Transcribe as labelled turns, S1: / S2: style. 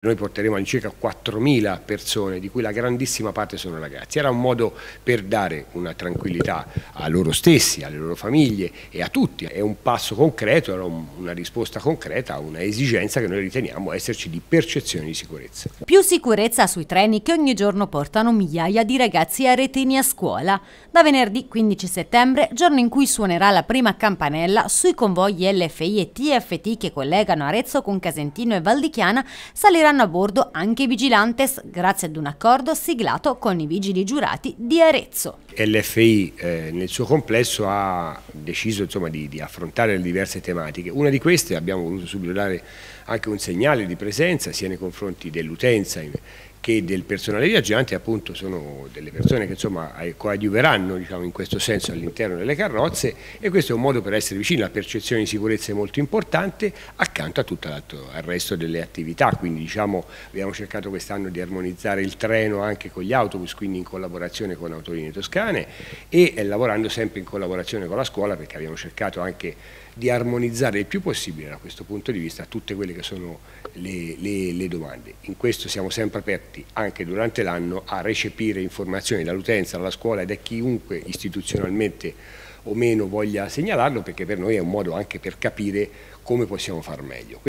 S1: Noi porteremo all'incirca 4.000 persone, di cui la grandissima parte sono ragazzi. Era un modo per dare una tranquillità a loro stessi, alle loro famiglie e a tutti. È un passo concreto, era una risposta concreta a una esigenza che noi riteniamo esserci di percezione di sicurezza.
S2: Più sicurezza sui treni che ogni giorno portano migliaia di ragazzi a retini a scuola. Da venerdì 15 settembre, giorno in cui suonerà la prima campanella sui convogli LFI e TFT che collegano Arezzo con Casentino e Valdichiana, salirà saranno a bordo anche i vigilantes, grazie ad un accordo siglato con i vigili giurati di Arezzo.
S1: L'FI eh, nel suo complesso ha deciso insomma, di, di, affrontare le diverse tematiche. Una di queste abbiamo voluto subito dare anche un segnale di presenza sia nei confronti dell'utenza che del personale viaggiante appunto sono delle persone che insomma eh, coadiuveranno diciamo, in questo senso all'interno delle carrozze e questo è un modo per essere vicini, la percezione di sicurezza è molto importante accanto a tutto il resto delle attività, quindi diciamo, abbiamo cercato quest'anno di armonizzare il treno anche con gli autobus, quindi in collaborazione con Autoline Toscane e eh, lavorando sempre in collaborazione con la scuola perché abbiamo cercato anche di armonizzare il più possibile da questo punto di vista tutte quelle che sono le, le, le domande. In questo siamo sempre aperti attenti anche durante l'anno a recepire informazioni dall'utenza, dalla scuola e da chiunque istituzionalmente o meno voglia segnalarlo perché per noi è un modo anche per capire come possiamo far meglio.